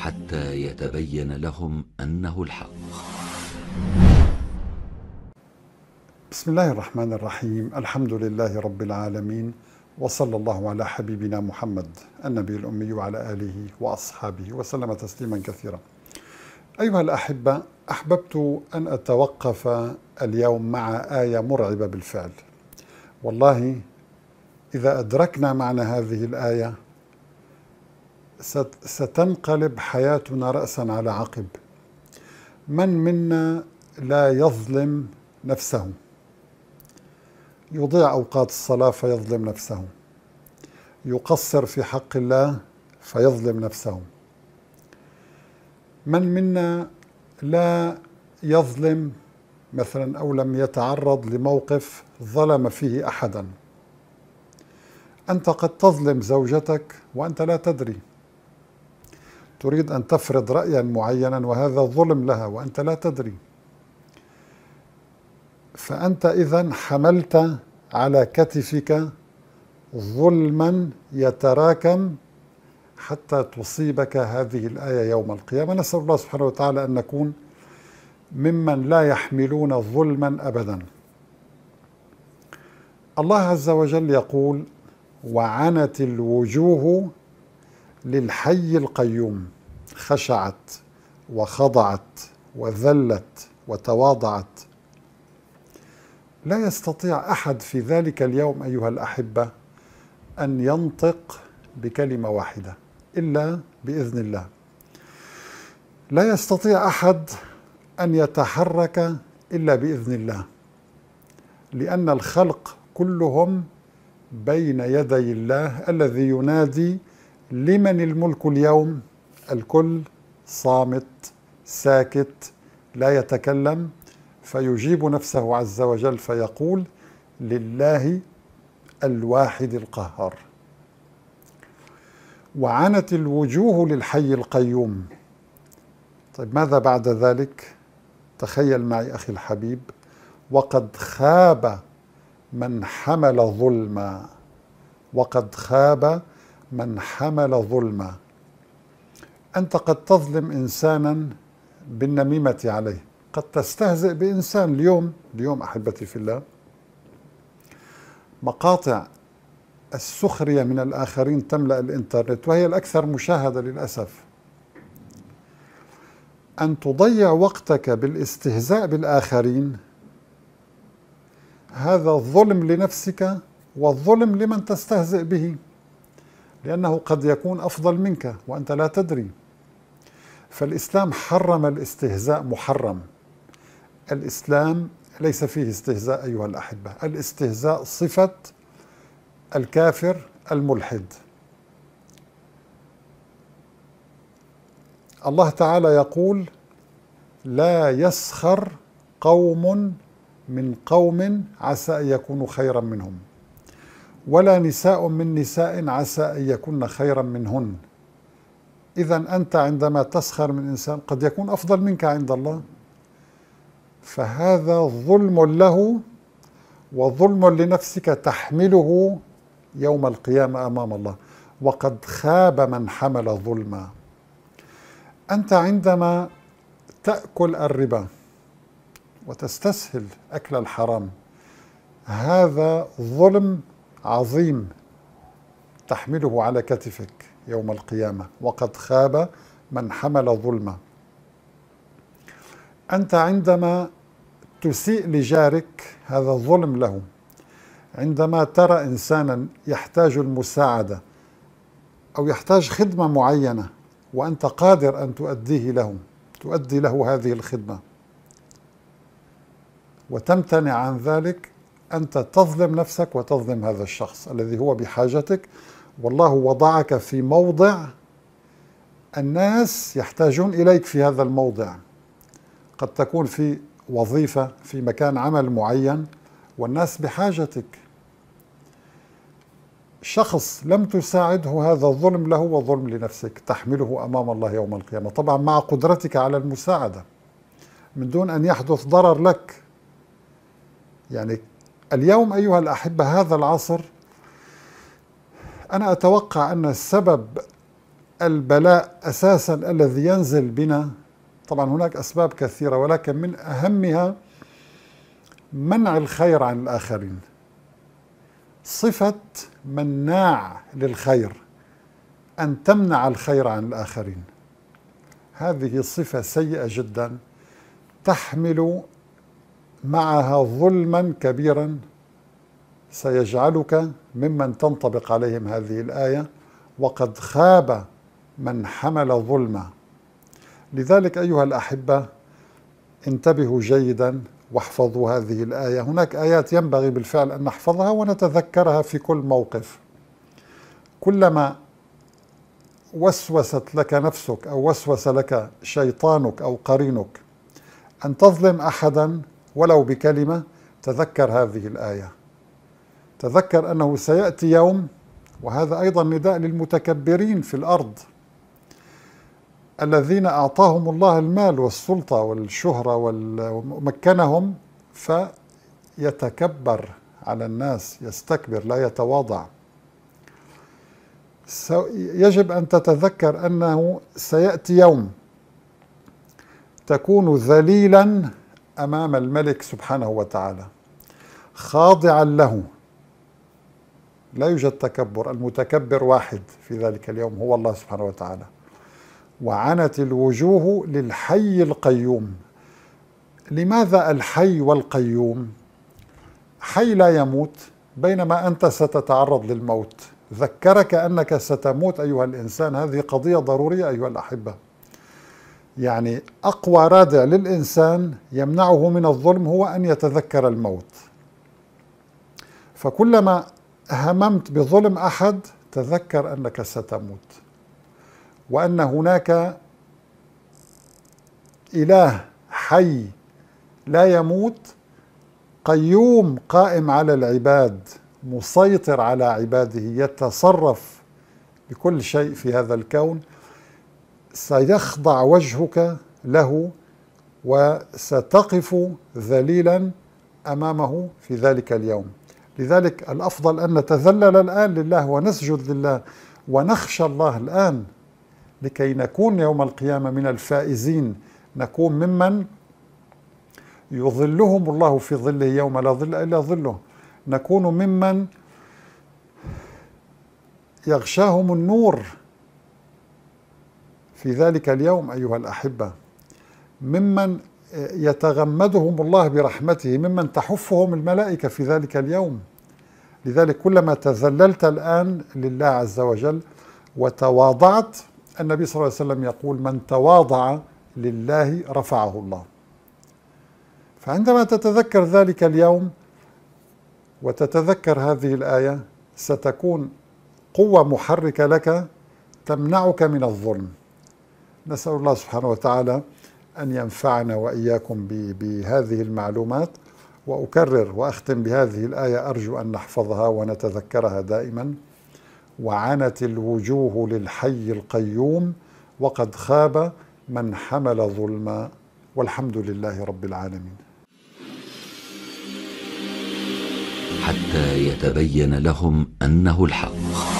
حتى يتبين لهم انه الحق بسم الله الرحمن الرحيم الحمد لله رب العالمين وصلى الله على حبيبنا محمد النبي الأمي وعلى آله وأصحابه وسلم تسليما كثيرا أيها الأحبة أحببت أن أتوقف اليوم مع آية مرعبة بالفعل والله إذا أدركنا معنى هذه الآية ستنقلب حياتنا رأسا على عقب من منا لا يظلم نفسه يضيع أوقات الصلاة فيظلم نفسه يقصر في حق الله فيظلم نفسه من منا لا يظلم مثلا أو لم يتعرض لموقف ظلم فيه أحدا أنت قد تظلم زوجتك وأنت لا تدري تريد أن تفرض رأيا معينا وهذا ظلم لها وأنت لا تدري فأنت إذا حملت على كتفك ظلما يتراكم حتى تصيبك هذه الآية يوم القيامة نسأل الله سبحانه وتعالى أن نكون ممن لا يحملون ظلما أبدا الله عز وجل يقول وعنت الوجوه للحي القيوم خشعت وخضعت وذلت وتواضعت لا يستطيع احد في ذلك اليوم ايها الاحبه ان ينطق بكلمه واحده الا باذن الله لا يستطيع احد ان يتحرك الا باذن الله لان الخلق كلهم بين يدي الله الذي ينادي لمن الملك اليوم الكل صامت ساكت لا يتكلم فيجيب نفسه عز وجل فيقول لله الواحد القهار وعنت الوجوه للحي القيوم طيب ماذا بعد ذلك تخيل معي اخي الحبيب وقد خاب من حمل ظلما وقد خاب من حمل ظلما أنت قد تظلم إنسانا بالنميمة عليه قد تستهزئ بإنسان اليوم اليوم أحبتي في الله مقاطع السخرية من الآخرين تملأ الإنترنت وهي الأكثر مشاهدة للأسف أن تضيع وقتك بالاستهزاء بالآخرين هذا الظلم لنفسك والظلم لمن تستهزئ به لأنه قد يكون أفضل منك وأنت لا تدري فالإسلام حرم الاستهزاء محرم الإسلام ليس فيه استهزاء أيها الأحبة الاستهزاء صفة الكافر الملحد الله تعالى يقول لا يسخر قوم من قوم عسى أن يكونوا خيرا منهم ولا نساء من نساء عسى أن يكن خيرا منهن إذا أنت عندما تسخر من إنسان قد يكون أفضل منك عند الله فهذا ظلم له وظلم لنفسك تحمله يوم القيامة أمام الله وقد خاب من حمل ظلما أنت عندما تأكل الربا وتستسهل أكل الحرام هذا ظلم عظيم تحمله على كتفك يوم القيامة وقد خاب من حمل ظلما أنت عندما تسيء لجارك هذا ظلم له عندما ترى إنسانا يحتاج المساعدة أو يحتاج خدمة معينة وأنت قادر أن تؤديه له تؤدي له هذه الخدمة وتمتنع عن ذلك أنت تظلم نفسك وتظلم هذا الشخص الذي هو بحاجتك والله وضعك في موضع الناس يحتاجون إليك في هذا الموضع قد تكون في وظيفة في مكان عمل معين والناس بحاجتك شخص لم تساعده هذا الظلم له وظلم لنفسك تحمله أمام الله يوم القيامة طبعا مع قدرتك على المساعدة من دون أن يحدث ضرر لك يعني اليوم أيها الأحبة هذا العصر أنا أتوقع أن السبب البلاء أساسا الذي ينزل بنا طبعا هناك أسباب كثيرة ولكن من أهمها منع الخير عن الآخرين صفة مناع للخير أن تمنع الخير عن الآخرين هذه صفة سيئة جدا تحمل معها ظلما كبيرا سيجعلك ممن تنطبق عليهم هذه الآية وقد خاب من حمل ظلما لذلك أيها الأحبة انتبهوا جيدا واحفظوا هذه الآية هناك آيات ينبغي بالفعل أن نحفظها ونتذكرها في كل موقف كلما وسوست لك نفسك أو وسوس لك شيطانك أو قرينك أن تظلم أحدا ولو بكلمة تذكر هذه الآية تذكر أنه سيأتي يوم وهذا أيضا نداء للمتكبرين في الأرض الذين أعطاهم الله المال والسلطة والشهرة ومكنهم فيتكبر على الناس يستكبر لا يتواضع يجب أن تتذكر أنه سيأتي يوم تكون ذليلا امام الملك سبحانه وتعالى خاضعا له لا يوجد تكبر المتكبر واحد في ذلك اليوم هو الله سبحانه وتعالى وعنت الوجوه للحي القيوم لماذا الحي والقيوم حي لا يموت بينما انت ستتعرض للموت ذكرك انك ستموت ايها الانسان هذه قضيه ضروريه ايها الاحبه يعني أقوى رادع للإنسان يمنعه من الظلم هو أن يتذكر الموت فكلما هممت بظلم أحد تذكر أنك ستموت وأن هناك إله حي لا يموت قيوم قائم على العباد مسيطر على عباده يتصرف بكل شيء في هذا الكون سيخضع وجهك له وستقف ذليلا امامه في ذلك اليوم لذلك الافضل ان نتذلل الان لله ونسجد لله ونخشى الله الان لكي نكون يوم القيامه من الفائزين نكون ممن يظلهم الله في ظله يوم لا ظل الا ظله نكون ممن يغشاهم النور في ذلك اليوم أيها الأحبة ممن يتغمدهم الله برحمته ممن تحفهم الملائكة في ذلك اليوم لذلك كلما تذللت الآن لله عز وجل وتواضعت النبي صلى الله عليه وسلم يقول من تواضع لله رفعه الله فعندما تتذكر ذلك اليوم وتتذكر هذه الآية ستكون قوة محركة لك تمنعك من الظلم نسأل الله سبحانه وتعالى أن ينفعنا وإياكم بهذه المعلومات وأكرر وأختم بهذه الآية أرجو أن نحفظها ونتذكرها دائما وعنت الوجوه للحي القيوم وقد خاب من حمل ظلما والحمد لله رب العالمين حتى يتبين لهم أنه الحق